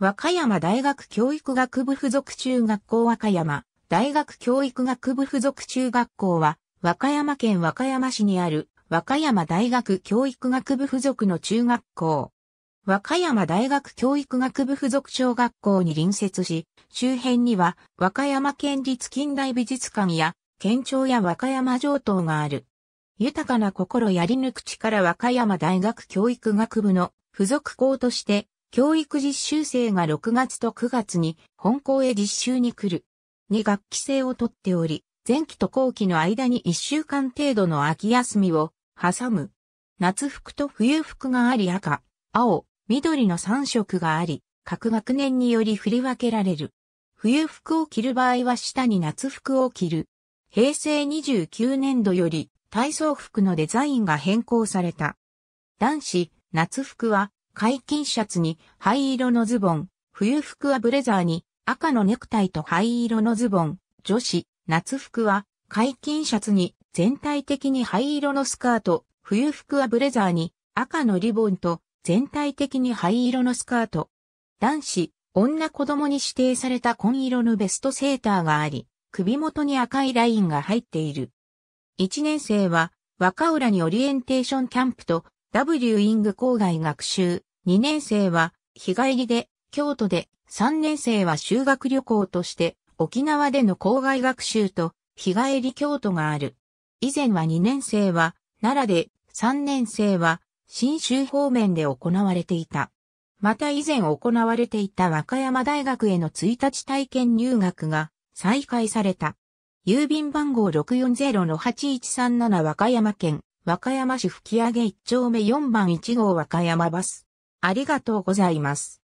和歌山大学教育学部附属中学校和歌山大学教育学部附属中学校は和歌山県和歌山市にある和歌山大学教育学部附属の中学校。和歌山大学教育学部附属小学校に隣接し、周辺には和歌山県立近代美術館や県庁や和歌山城東がある。豊かな心やり抜く力和歌山大学教育学部の付属校として教育実習生が6月と9月に本校へ実習に来る。に学期制をとっており、前期と後期の間に1週間程度の秋休みを挟む。夏服と冬服があり赤、青、緑の3色があり、各学年により振り分けられる。冬服を着る場合は下に夏服を着る。平成29年度より体操服のデザインが変更された。男子、夏服は解禁シャツに灰色のズボン、冬服はブレザーに赤のネクタイと灰色のズボン、女子、夏服は解禁シャツに全体的に灰色のスカート、冬服はブレザーに赤のリボンと全体的に灰色のスカート。男子、女子供に指定された紺色のベストセーターがあり、首元に赤いラインが入っている。1年生は、若浦にオリエンテーションキャンプと W イング郊外学習、2年生は日帰りで京都で、3年生は修学旅行として沖縄での郊外学習と日帰り京都がある。以前は2年生は奈良で、3年生は新州方面で行われていた。また以前行われていた和歌山大学への1日体験入学が再開された。郵便番号640-8137和歌山県和歌山市吹上一丁目4番1号和歌山バス。ありがとうございます。